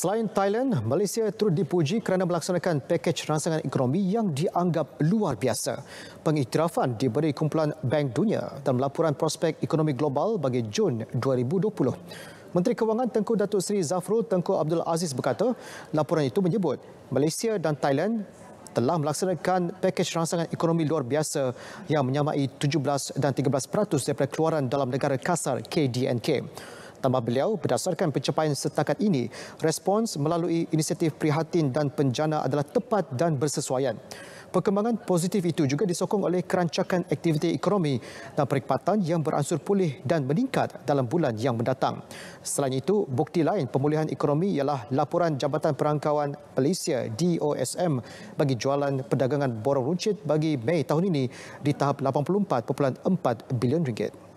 Selain Thailand, Malaysia turut dipuji kerana melaksanakan pakej rangsangan ekonomi yang dianggap luar biasa. Pengiktirafan diberi kumpulan Bank Dunia dalam laporan prospek ekonomi global bagi Jun 2020. Menteri Kewangan Tengku Datuk Seri Zafrul Tengku Abdul Aziz berkata, laporan itu menyebut Malaysia dan Thailand telah melaksanakan pakej rangsangan ekonomi luar biasa yang menyamai 17 dan 13% daripada keluaran dalam negara kasar KDNK. Tambah beliau, berdasarkan pencapaian setakat ini, respons melalui inisiatif prihatin dan penjana adalah tepat dan bersesuaian. Perkembangan positif itu juga disokong oleh kerancakan aktiviti ekonomi dan perikatan yang beransur pulih dan meningkat dalam bulan yang mendatang. Selain itu, bukti lain pemulihan ekonomi ialah laporan Jabatan Perangkawan Malaysia DOSM bagi jualan perdagangan borong runcit bagi Mei tahun ini di tahap 84.4 bilion ringgit.